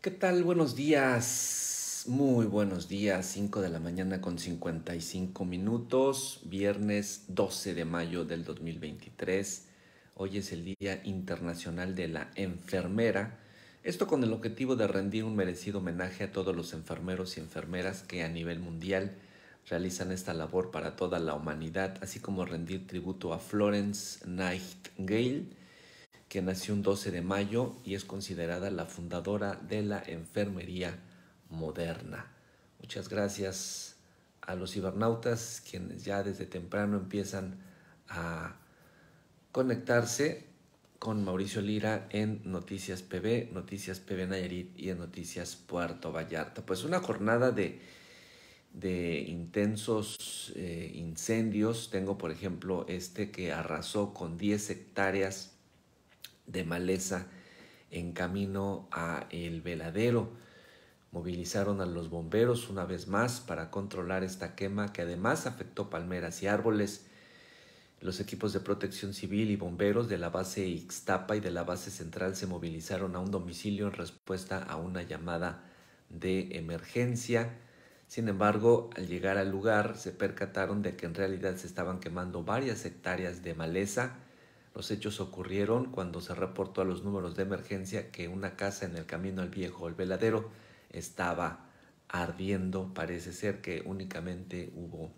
¿Qué tal? Buenos días. Muy buenos días. 5 de la mañana con 55 minutos. Viernes 12 de mayo del 2023. Hoy es el Día Internacional de la Enfermera. Esto con el objetivo de rendir un merecido homenaje a todos los enfermeros y enfermeras que a nivel mundial realizan esta labor para toda la humanidad, así como rendir tributo a Florence Nightingale, que nació un 12 de mayo y es considerada la fundadora de la enfermería moderna. Muchas gracias a los cibernautas quienes ya desde temprano empiezan a conectarse con Mauricio Lira en Noticias PB, Noticias PB Nayarit y en Noticias Puerto Vallarta. Pues una jornada de, intensos eh, incendios. Tengo por ejemplo este que arrasó con 10 hectáreas de maleza en camino a el veladero. Movilizaron a los bomberos una vez más para controlar esta quema que además afectó palmeras y árboles. Los equipos de protección civil y bomberos de la base Ixtapa y de la base central se movilizaron a un domicilio en respuesta a una llamada de emergencia. Sin embargo, al llegar al lugar se percataron de que en realidad se estaban quemando varias hectáreas de maleza los hechos ocurrieron cuando se reportó a los números de emergencia que una casa en el camino al viejo el veladero estaba ardiendo. Parece ser que únicamente hubo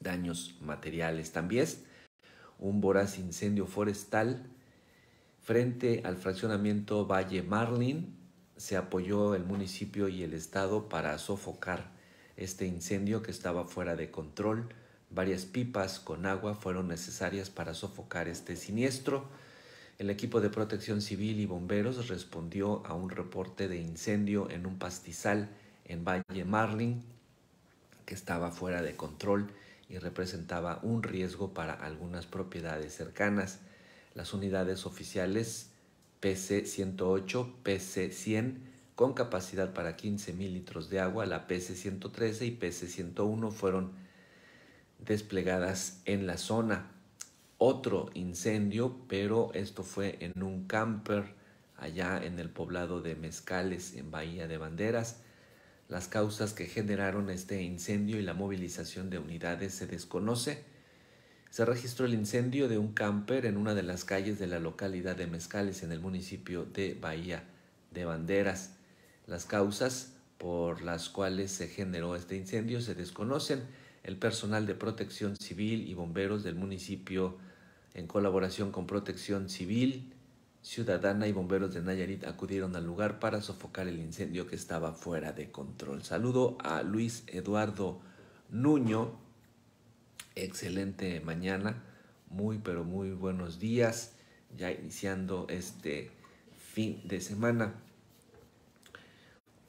daños materiales. También un voraz incendio forestal frente al fraccionamiento Valle Marlin. Se apoyó el municipio y el estado para sofocar este incendio que estaba fuera de control. Varias pipas con agua fueron necesarias para sofocar este siniestro. El equipo de protección civil y bomberos respondió a un reporte de incendio en un pastizal en Valle Marlin que estaba fuera de control y representaba un riesgo para algunas propiedades cercanas. Las unidades oficiales PC-108, PC-100 con capacidad para mil litros de agua, la PC-113 y PC-101 fueron desplegadas en la zona. Otro incendio, pero esto fue en un camper allá en el poblado de Mezcales, en Bahía de Banderas. Las causas que generaron este incendio y la movilización de unidades se desconoce. Se registró el incendio de un camper en una de las calles de la localidad de Mezcales, en el municipio de Bahía de Banderas. Las causas por las cuales se generó este incendio se desconocen el personal de protección civil y bomberos del municipio, en colaboración con protección civil, ciudadana y bomberos de Nayarit, acudieron al lugar para sofocar el incendio que estaba fuera de control. Saludo a Luis Eduardo Nuño. Excelente mañana. Muy, pero muy buenos días. Ya iniciando este fin de semana.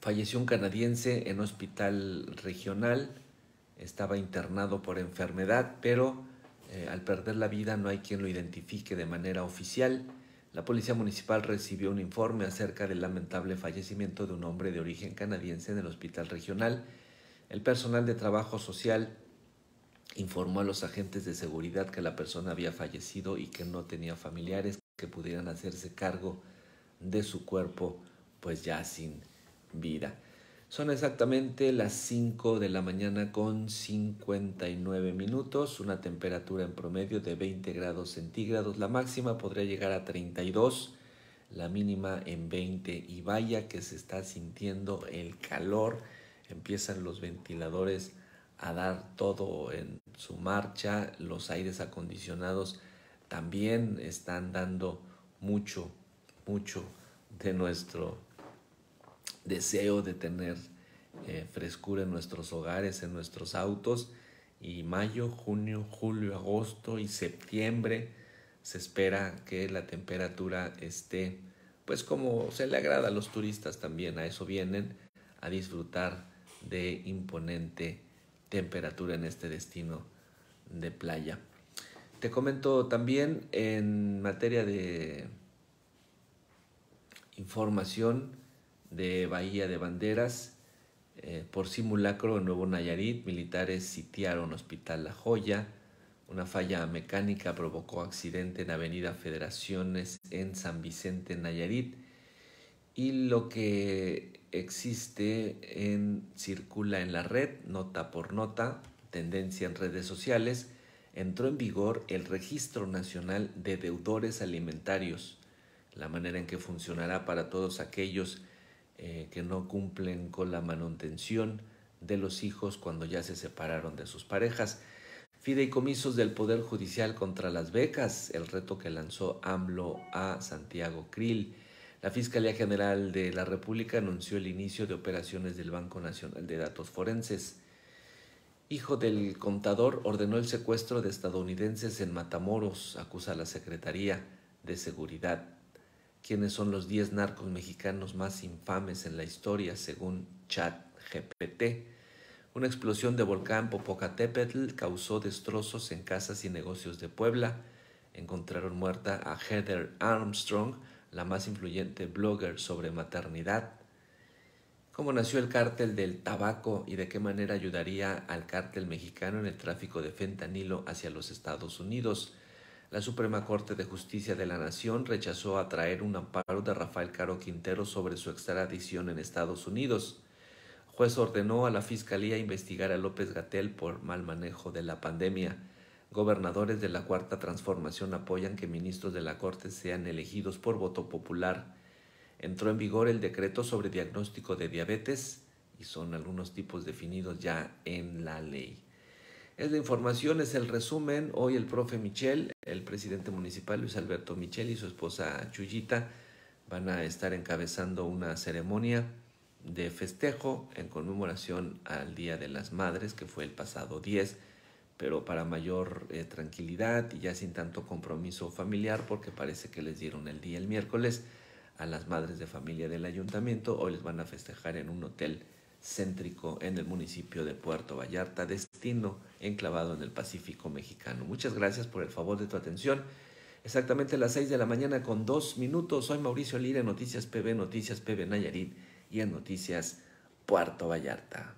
Falleció un canadiense en hospital regional estaba internado por enfermedad, pero eh, al perder la vida no hay quien lo identifique de manera oficial. La policía municipal recibió un informe acerca del lamentable fallecimiento de un hombre de origen canadiense en el hospital regional. El personal de trabajo social informó a los agentes de seguridad que la persona había fallecido y que no tenía familiares que pudieran hacerse cargo de su cuerpo pues ya sin vida. Son exactamente las 5 de la mañana con 59 minutos, una temperatura en promedio de 20 grados centígrados. La máxima podría llegar a 32, la mínima en 20 y vaya que se está sintiendo el calor. Empiezan los ventiladores a dar todo en su marcha, los aires acondicionados también están dando mucho, mucho de nuestro deseo de tener eh, frescura en nuestros hogares, en nuestros autos. Y mayo, junio, julio, agosto y septiembre se espera que la temperatura esté pues como se le agrada a los turistas también, a eso vienen, a disfrutar de imponente temperatura en este destino de playa. Te comento también en materia de información, de Bahía de Banderas eh, por simulacro en Nuevo Nayarit. Militares sitiaron Hospital La Joya. Una falla mecánica provocó accidente en Avenida Federaciones en San Vicente, Nayarit. Y lo que existe en circula en la red, nota por nota, tendencia en redes sociales, entró en vigor el Registro Nacional de Deudores Alimentarios. La manera en que funcionará para todos aquellos eh, que no cumplen con la manutención de los hijos cuando ya se separaron de sus parejas. Fideicomisos del Poder Judicial contra las becas, el reto que lanzó AMLO a Santiago Krill. La Fiscalía General de la República anunció el inicio de operaciones del Banco Nacional de Datos Forenses. Hijo del contador ordenó el secuestro de estadounidenses en Matamoros, acusa a la Secretaría de Seguridad quiénes son los 10 narcos mexicanos más infames en la historia según ChatGPT. Una explosión de volcán Popocatépetl causó destrozos en casas y negocios de Puebla. Encontraron muerta a Heather Armstrong, la más influyente blogger sobre maternidad. ¿Cómo nació el cártel del tabaco y de qué manera ayudaría al cártel mexicano en el tráfico de fentanilo hacia los Estados Unidos? La Suprema Corte de Justicia de la Nación rechazó atraer un amparo de Rafael Caro Quintero sobre su extradición en Estados Unidos. juez ordenó a la Fiscalía investigar a López Gatel por mal manejo de la pandemia. Gobernadores de la Cuarta Transformación apoyan que ministros de la Corte sean elegidos por voto popular. Entró en vigor el decreto sobre diagnóstico de diabetes y son algunos tipos definidos ya en la ley. Es la información, es el resumen. Hoy el profe Michel, el presidente municipal Luis Alberto Michel y su esposa Chuyita van a estar encabezando una ceremonia de festejo en conmemoración al Día de las Madres, que fue el pasado 10, pero para mayor eh, tranquilidad y ya sin tanto compromiso familiar, porque parece que les dieron el día el miércoles a las madres de familia del ayuntamiento, hoy les van a festejar en un hotel céntrico en el municipio de Puerto Vallarta, destino enclavado en el Pacífico mexicano. Muchas gracias por el favor de tu atención. Exactamente a las 6 de la mañana con dos minutos. Soy Mauricio Lira, Noticias PB, Noticias PB Nayarit y en Noticias Puerto Vallarta.